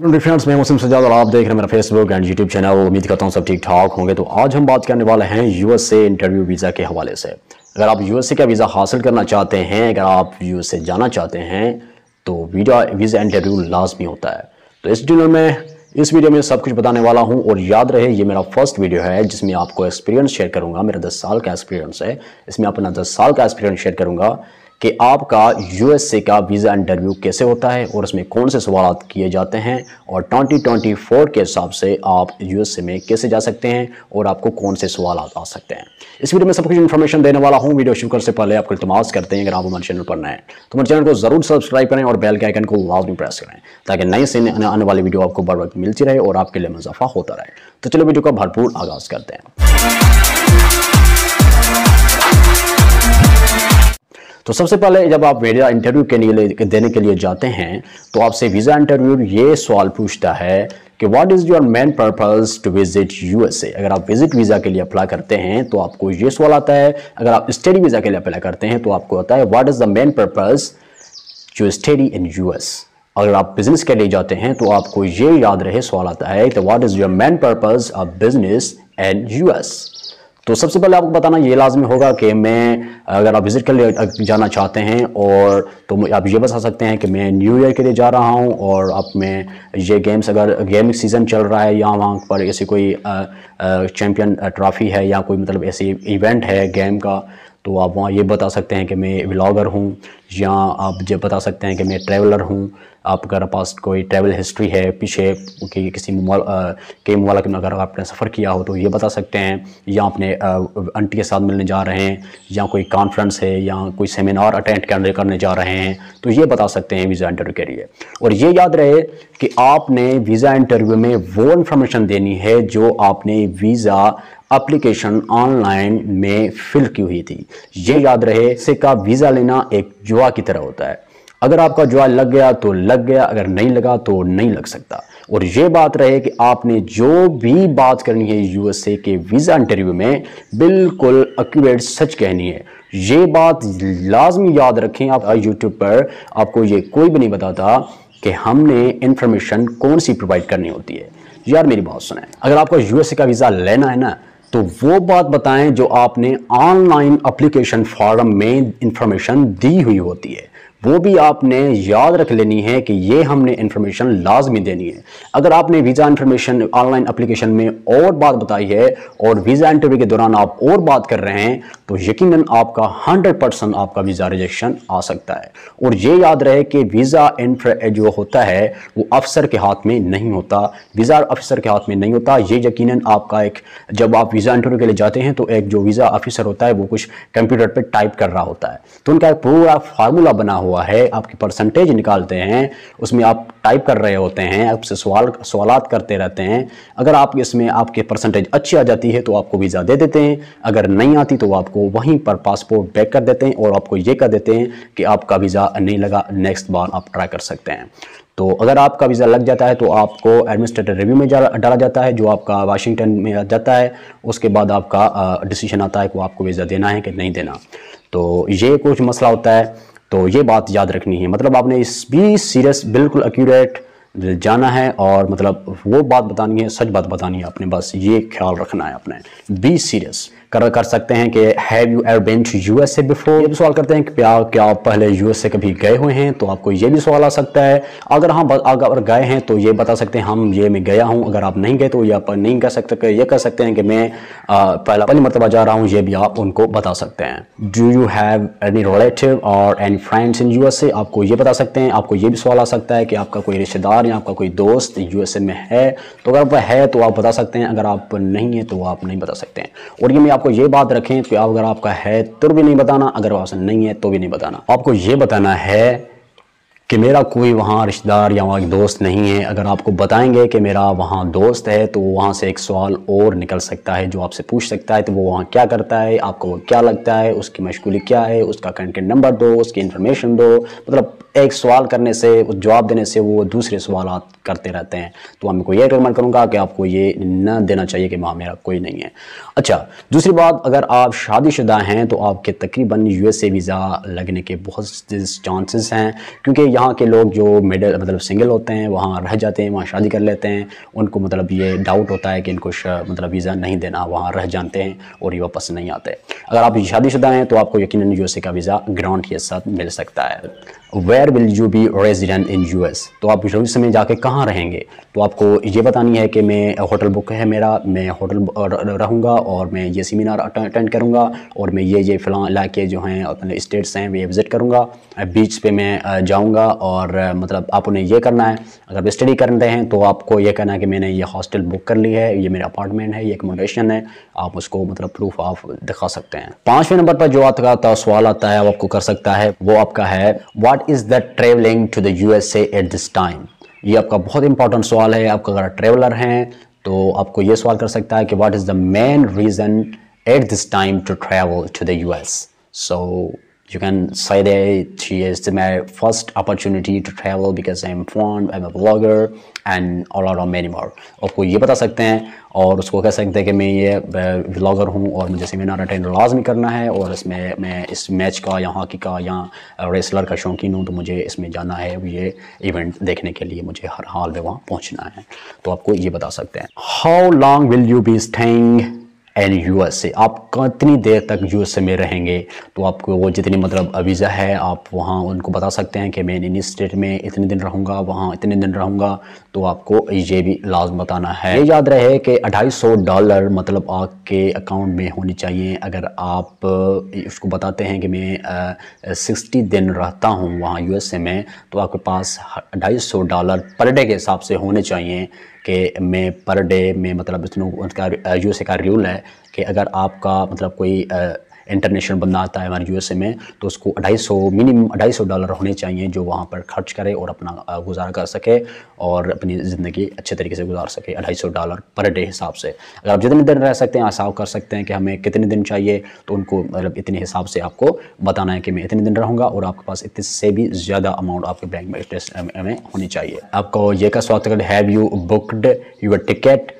friends मैं मुस्लिम सजाद और आप देख रहे हैं मेरा फेसबुक एंड यूट्यूब चैनल उम्मीद करता हूँ सब ठीक ठाक होंगे तो आज हम बात करने वाले हैं यूएसए इंटरव्यू वीज़ा के हवाले से अगर आप यूएसए का वीज़ा हासिल करना चाहते हैं अगर आप यूएसए जाना चाहते हैं तो वीडियो वीज़ा इंटरव्यू लाजमी होता है तो इस डिनर में इस वीडियो में सब कुछ बताने वाला हूँ और याद रहे ये मेरा फर्स्ट वीडियो है जिसमें आपको एक्सपीरियंस शेयर करूँगा मेरा दस साल का एक्सपीरियंस है इसमें अपना दस साल का एक्सपीरियंस शेयर करूंगा कि आपका यूएसए का वीज़ा इंटरव्यू कैसे होता है और उसमें कौन से सवाल किए जाते हैं और 2024 के हिसाब से आप यूएसए में कैसे जा सकते हैं और आपको कौन से सवाल आ सकते हैं इस वीडियो में सब कुछ इन्फॉर्मेशन देने वाला हूँ वीडियो शुरू करने से पहले आपको इल्तमास करते हैं अगर आप हमारे चैनल पर नए तो हमारे चैनल को ज़रूर सब्सक्राइब करें और बेल के आइकन को लाजमी प्रेस करें ताकि नए से आने वाली वीडियो आपको बार वक्त मिलती रहे और आपके लिए मुजाफा होता रहे तो चलो वीडियो का भरपूर आगाज़ करते हैं तो सबसे पहले जब आप वीज़ा इंटरव्यू के लिए देने के लिए जाते हैं तो आपसे वीज़ा इंटरव्यू ये सवाल पूछता है कि what is your main purpose to visit USA अगर आप विज़िट वीज़ा के लिए अप्लाई करते हैं तो आपको ये सवाल आता है अगर आप स्टडी वीज़ा के लिए अप्लाई करते हैं तो आपको आता है what is the main purpose to study in US अगर आप बिजनेस के लिए जाते हैं तो आपको ये याद रहे सवाल आता है तो what is your main purpose of business and US तो सबसे पहले आपको बताना ये लाजमी होगा कि मैं अगर आप विज़िट कर जाना चाहते हैं और तो आप ये बता सकते हैं कि मैं न्यू ईयर के लिए जा रहा हूँ और आप में ये गेम्स अगर गेमिंग सीज़न चल रहा है या वहाँ पर ऐसी कोई चैम्पियन ट्रॉफ़ी है या कोई मतलब ऐसी इवेंट है गेम का तो आप वहाँ ये बता सकते हैं कि मैं व्लागर हूँ या आप जब बता सकते हैं कि मैं ट्रैवलर हूँ आप अगर पास कोई ट्रैवल हिस्ट्री है पीछे कि किसी कई ममालक में अगर आपने सफ़र किया हो तो ये बता सकते हैं या अपने आंटी के साथ मिलने जा रहे हैं या कोई कॉन्फ्रेंस है या कोई सेमिनार अटेंड करने करने जा रहे हैं तो ये बता सकते हैं वीज़ा इंटरव्यू के लिए और ये याद रहे कि आपने वीज़ा इंटरव्यू में वो इन्फॉर्मेशन देनी है जो आपने वीज़ा एप्लीकेशन ऑनलाइन में फिल की हुई थी ये याद रहे सिक्का वीज़ा लेना एक जुआ की तरह होता है अगर आपका जुआ लग गया तो लग गया अगर नहीं लगा तो नहीं लग सकता और ये बात रहे कि आपने जो भी बात करनी है यूएसए के वीज़ा इंटरव्यू में बिल्कुल एक्यूरेट सच कहनी है ये बात लाजमी याद रखें आप यूट्यूब पर आपको ये कोई भी नहीं बताता कि हमने इंफॉर्मेशन कौन सी प्रोवाइड करनी होती है यार मेरी बात सुना है अगर आपको यूएसए का वीज़ा लेना है ना तो वो बात बताएं जो आपने ऑनलाइन अप्लीकेशन फॉर्म में इंफॉर्मेशन दी हुई होती है वो भी आपने याद रख लेनी है कि ये हमने इन्फॉर्मेशन लाजमी देनी है अगर आपने वीज़ा इन्फॉर्मेशन ऑनलाइन अप्लीकेशन में और बात बताई है और वीज़ा इंटरव्यू के दौरान आप और बात कर रहे हैं तो यकीनन आपका 100 परसेंट आपका वीज़ा रिजेक्शन आ सकता है और ये याद रहे कि वीज़ा इंटर जो होता है वो अफसर के हाथ में नहीं होता वीज़ा अफसर के हाथ में नहीं होता ये यकीन आपका एक जब आप वीज़ा इंटरव्यू के लिए जाते हैं तो एक जो वीज़ा अफिसर होता है वो कुछ कंप्यूटर पर टाइप कर रहा होता है तो उनका एक पूरा फार्मूला बना हुआ हुआ है आपकी परसेंटेज निकालते हैं उसमें आप टाइप कर रहे होते हैं आपसे सवाल सवाल करते रहते हैं अगर आप इसमें आपके परसेंटेज अच्छी आ जाती है तो आपको वीज़ा दे देते हैं अगर नहीं आती तो आपको वहीं पर पासपोर्ट बैक कर देते हैं और आपको ये कर देते हैं कि आपका वीज़ा नहीं लगा नेक्स्ट बार आप ट्राई कर सकते हैं तो अगर आपका वीज़ा लग जाता है तो आपको एडमिनिस्ट्रेटिव रिव्यू में डाला जाता है जो आपका वाशिंगटन में जाता है उसके बाद आपका डिसीजन आता है कि आपको वीज़ा देना है कि नहीं देना तो ये कुछ मसला होता है तो ये बात याद रखनी है मतलब आपने इस भी सीरियस बिल्कुल एक्यूरेट जाना है और मतलब वो बात बतानी है सच बात बतानी है अपने बस ये ख्याल रखना है अपने बी सीरियस कर कर सकते हैं कि have you ever been U S A before ये भी सवाल करते हैं कि क्या क्या आप पहले यू एस ए कभी गए हुए हैं तो आपको ये भी सवाल आ सकता है अगर हम हाँ, अगर गए हैं तो ये बता सकते हैं हम ये मैं गया हूँ अगर आप नहीं गए तो ये आप नहीं कह सकते तो ये कह सकते हैं कि मैं पहला पहली मरतबा जा रहा हूँ ये भी आप उनको बता सकते हैं do you have any relative और any friends in U S A आपको ये बता सकते हैं आपको ये भी सवाल आ सकता है कि आपका कोई रिश्तेदार या आपका कोई दोस्त यू एस ए में है तो अगर वह है तो आप बता सकते हैं अगर आप नहीं है तो आप नहीं बता सकते हैं और ये मैं आपको आपको ये बात रखें कि तो अगर आपका है तो भी नहीं बताना अगर वासन नहीं है तो भी नहीं बताना आपको ये बताना है कि मेरा कोई वहाँ रिश्तेदार या वहाँ दोस्त नहीं है अगर आपको बताएंगे कि मेरा वहाँ दोस्त है तो वहाँ से एक सवाल और निकल सकता है जो आपसे पूछ सकता है तो वो वहाँ क्या करता है आपको वो क्या लगता है उसकी मशगूली क्या है उसका कंटेंट नंबर दो उसकी इन्फॉर्मेशन दो मतलब एक सवाल करने से जवाब देने से वो दूसरे सवाल करते रहते हैं तो मैं को ये रिकमेंड करूँगा कि आपको ये न देना चाहिए कि माँ मेरा कोई नहीं है अच्छा दूसरी बात अगर आप शादीशुदा हैं तो आपके तकरीबन यू एस ए वीज़ा लगने के बहुत चांसेस हैं क्योंकि यहाँ के लोग जो मिडल मतलब सिंगल होते हैं वहाँ रह जाते हैं वहाँ शादी कर लेते हैं उनको मतलब ये डाउट होता है कि इनको मतलब वीज़ा नहीं देना वहाँ रह जाते हैं और ये वापस नहीं आते अगर आप शादीशुदा हैं तो आपको यकीन यू एस ए का वीज़ा ग्रांट के साथ मिल सकता है where will you be resident in U S तो आप जरूरी समय जाके कहाँ रहेंगे तो आपको ये बतानी है कि मैं होटल बुक है मेरा मैं होटल रहूँगा और मैं ये सेमिनार अटेंड करूँगा और मैं ये ये फ़लाँ इलाके जो हैं अपने स्टेट्स हैं वे विज़िट करूँगा बीच पे मैं जाऊँगा और मतलब आप उन्हें ये करना है अगर आप स्टडी करते हैं तो आपको ये कहना है कि मैंने ये हॉस्टल बुक कर ली है ये मेरा अपार्टमेंट है ये एकोमोडेशन है आप उसको मतलब प्रूफ ऑफ दिखा सकते हैं पांचवें नंबर पर जो आपका सवाल आता है वो आपको कर सकता है वो आपका है what is the travelling to the USA at this time ये आपका बहुत इंपॉर्टेंट सवाल है आपका अगर ट्रेवलर हैं तो आपको ये सवाल कर सकता है कि what is the main reason at this time to travel to the US so you can say that she is my first opportunity to travel because I'm fond, I'm a blogger and all around many more आपको ये बता सकते हैं और उसको कह सकते हैं कि मैं ये ब्लॉगर हूँ और मुझे सेमिनार अटेंड लाजमी करना है और इसमें मैं इस मैच का या हॉकी का या रेसलर का शौकीन हूँ तो मुझे इसमें जाना है ये इवेंट देखने के लिए मुझे हर हाल में वहाँ पहुँचना है तो आपको ये बता सकते हैं how long will you be staying and a आप कितनी देर तक यू एस ए में रहेंगे तो आपको वो जितनी मतलब वीज़ा है आप वहाँ उनको बता सकते हैं कि मैं इन स्टेट में इतने दिन रहूँगा वहाँ इतने दिन रहूँगा तो आपको ये भी लाजम बताना है ये याद रहे कि अढ़ाई डॉलर मतलब आपके अकाउंट में होनी चाहिए अगर आप उसको बताते हैं कि मैं सिक्सटी दिन रहता हूँ वहाँ यू एस ए में तो आपके पास ढाई सौ डॉलर पर डे के हिसाब से होने चाहिए कि मैं पर डे में मतलब इतना उनका ए का रूल है कि अगर आपका मतलब कोई इंटरनेशनल बंदा आता है हमारे यूएसए में तो उसको अढ़ाई सौ मिनिमम 250 सौ डॉलर होने चाहिए जो वहाँ पर खर्च करे और अपना गुजारा कर सके और अपनी ज़िंदगी अच्छे तरीके से गुजार सके अढ़ाई सौ डॉलर पर डे हिसाब से अगर आप जितने दिन रह सकते हैं ऐसा कर सकते हैं कि हमें कितने दिन चाहिए तो उनको मतलब इतने हिसाब से आपको बताना है कि मैं इतने दिन रहूँगा और आपके पास इतने से भी ज़्यादा अमाउंट आपके बैंक में होनी चाहिए आपको ये का स्वागत have you booked your ticket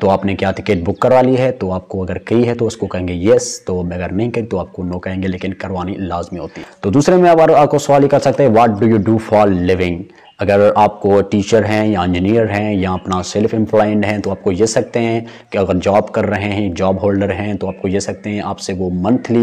तो आपने क्या टिकट बुक करवा ली है तो आपको अगर कही है तो उसको कहेंगे येस तो अगर नहीं कही तो आपको नो कहेंगे लेकिन करवानी लाजमी होती है तो दूसरे में आप आपको सवाल ही कर सकते हैं what do you do for living अगर आपको टीचर हैं या इंजीनियर हैं या अपना सेल्फ एम्प्लॉयड हैं तो आपको ये सकते हैं कि अगर जॉब कर रहे हैं जॉब होल्डर हैं तो आपको ये सकते हैं आपसे वो मंथली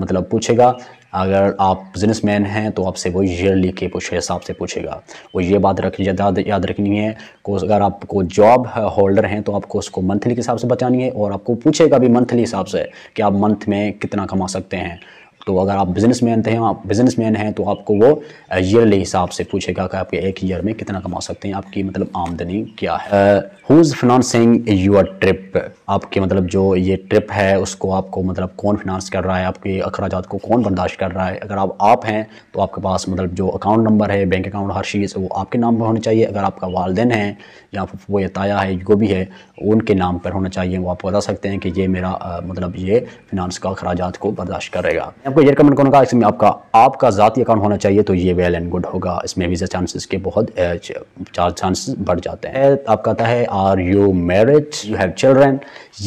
मतलब पूछेगा अगर आप बिजनेस मैन हैं तो आपसे वो ईयरली के पूछे हिसाब से पूछेगा वो ये बात रख याद रखनी है को अगर आपको जॉब होल्डर हैं तो आपको उसको मंथली के हिसाब से बचानी है और आपको पूछेगा भी मंथली हिसाब से कि आप मंथ में कितना कमा सकते हैं तो अगर आप बिजनेस मैन थे आप बिजनेस मैन हैं तो आपको वो ईयरली हिसाब से पूछेगा कि आपके एक ईयर में कितना कमा सकते हैं आपकी मतलब आमदनी क्या है who is financing your trip आपके मतलब जो ये ट्रिप है उसको आपको मतलब कौन फिनांस कर रहा है आपके अखराज को कौन बर्दाश्त कर रहा है अगर आप आप हैं तो आपके पास मतलब जो अकाउंट नंबर है बैंक अकाउंट हर चीज़ वो आपके नाम पर होना चाहिए अगर आपका वालदेन है या वो ताया है जो भी है उनके नाम पर होना चाहिए वो आप बता सकते हैं कि ये मेरा मतलब ये फिनांस का अखराज को बर्दाश्त करेगा आपको ये रिकमेंड करूँगा इसमें आपका आपका ज़ाती अकाउंट होना चाहिए तो ये वेल एंड गुड होगा इसमें वीज़ा चांसेस के बहुत चार चांसेस बढ़ जाते हैं आप कहता है are you married you have children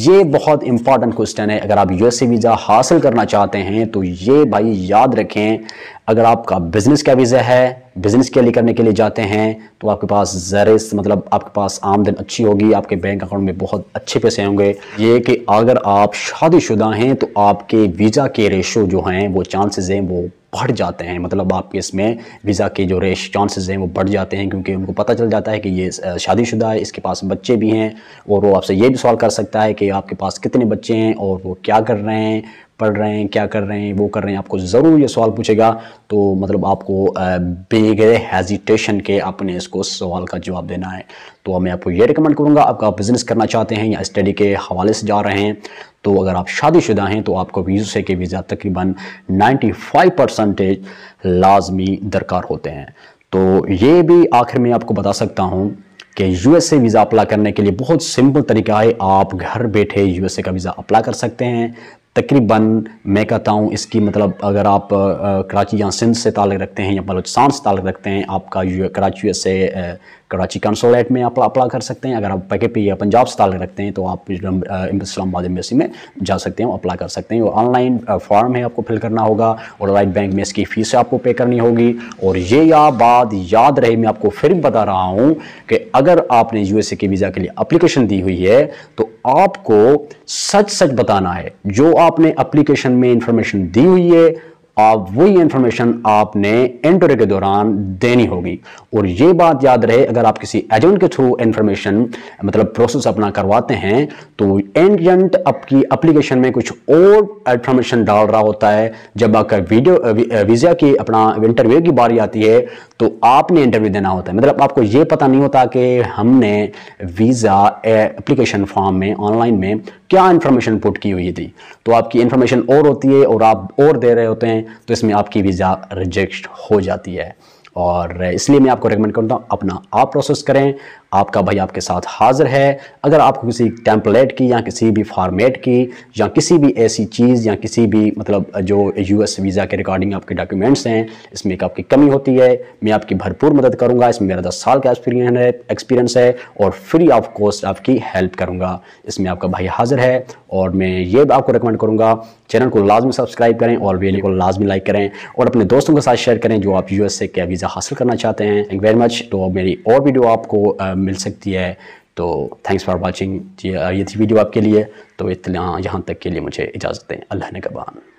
ये बहुत इंपॉर्टेंट क्वेश्चन है अगर आप यूएसए वीज़ा हासिल करना चाहते हैं तो ये भाई याद रखें अगर आपका बिज़नेस का वीज़ा है बिज़नेस के लिए करने के लिए जाते हैं तो आपके पास जरिस मतलब आपके पास आमदन अच्छी होगी आपके बैंक अकाउंट में बहुत अच्छे पैसे होंगे ये कि अगर आप शादीशुदा हैं तो आपके वीज़ा के रेशो जो हैं वो चांसेस हैं वो बढ़ जाते हैं मतलब आपके इसमें वीज़ा के जो रेश चांसेस हैं वो बढ़ जाते हैं क्योंकि उनको पता चल जाता है कि ये शादीशुदा है इसके पास बच्चे भी हैं और वो आपसे ये भी सवाल कर सकता है कि आपके पास कितने बच्चे हैं और वो क्या कर रहे हैं पढ़ रहे हैं क्या कर रहे हैं वो कर रहे हैं आपको ज़रूर ये सवाल पूछेगा तो मतलब आपको बेगैर हेजिटेशन के अपने इसको सवाल का जवाब देना है तो मैं आपको ये रिकमेंड करूँगा आपका बिज़नेस करना चाहते हैं या स्टडी के हवाले से जा रहे हैं तो अगर आप शादीशुदा हैं तो आपको वीज़ा से के वीज़ा तकरीबन 95 परसेंटेज लाजमी दरकार होते हैं तो ये भी आखिर में आपको बता सकता हूँ कि यूएसए वीज़ा अप्लाई करने के लिए बहुत सिंपल तरीका है आप घर बैठे यूएसए का वीज़ा अप्लाई कर सकते हैं तकरीबन मैं कहता हूँ इसकी मतलब अगर आप कराची या सिंध से ताल्लुक़ रखते हैं या बलोचिस्तान से ताल्लुक़ रखते हैं आपका कराची से कराची कंसोलेट में आप अप्लाई कर सकते हैं अगर आप पैके पे या पंजाब स्टाल रखते हैं तो आप इस्लामाबाद एम्बेसी में जा सकते हैं अप्लाई कर सकते हैं ऑनलाइन फॉर्म है आपको फिल करना होगा और राइट बैंक में इसकी फ़ीस आपको पे करनी होगी और ये या बात याद रहे मैं आपको फिर बता रहा हूँ कि अगर आपने यू के वीज़ा के लिए अप्लीकेशन दी हुई है तो आपको सच सच बताना है जो आपने अप्लीकेशन में इंफॉर्मेशन दी हुई है आप वही इंफॉर्मेशन आपने इंटरव्यू के दौरान देनी होगी और ये बात याद रहे अगर आप किसी एजेंट के थ्रू इंफॉर्मेशन मतलब प्रोसेस अपना करवाते हैं तो एजेंट आपकी एप्लीकेशन में कुछ और इंफॉर्मेशन डाल रहा होता है जब आपका वीडियो वीज़ा की अपना इंटरव्यू की बारी आती है तो आपने इंटरव्यू देना होता है मतलब आपको ये पता नहीं होता कि हमने वीज़ा एप्लीकेशन फॉर्म में ऑनलाइन में क्या इन्फॉर्मेशन पुट की हुई थी तो आपकी इन्फॉर्मेशन और होती है और आप और दे रहे होते हैं तो इसमें आपकी वीज़ा रिजेक्ट हो जाती है और इसलिए मैं आपको रिकमेंड करता हूँ अपना आप प्रोसेस करें आपका भाई आपके साथ हाजिर है अगर आपको किसी टेम्पलेट की या किसी भी फॉर्मेट की या किसी भी ऐसी चीज़ या किसी भी मतलब जो यूएस वीज़ा के रिकॉर्डिंग आपके डॉक्यूमेंट्स हैं इसमें एक आपकी कमी होती है मैं आपकी भरपूर मदद करूँगा इसमें मेरा दस साल का एक्सपीरियंस है एक्सपीरियंस है और फ्री ऑफ कॉस्ट आपकी हेल्प करूँगा इसमें आपका भाई हाजिर है और मैं ये आपको रिकमेंड करूँगा चैनल को लाजमी सब्सक्राइब करें और वीडियो को लाजमी लाइक करें और अपने दोस्तों के साथ शेयर करें जो आप यू ए का वीज़ा हासिल करना चाहते हैं थैंक वेरी मच तो मेरी और वीडियो आपको मिल सकती है तो थैंक्स फॉर वॉचिंग ये थी वीडियो आपके लिए तो इतना यहाँ तक के लिए मुझे इजाज़त दें अल्लाह ने कबान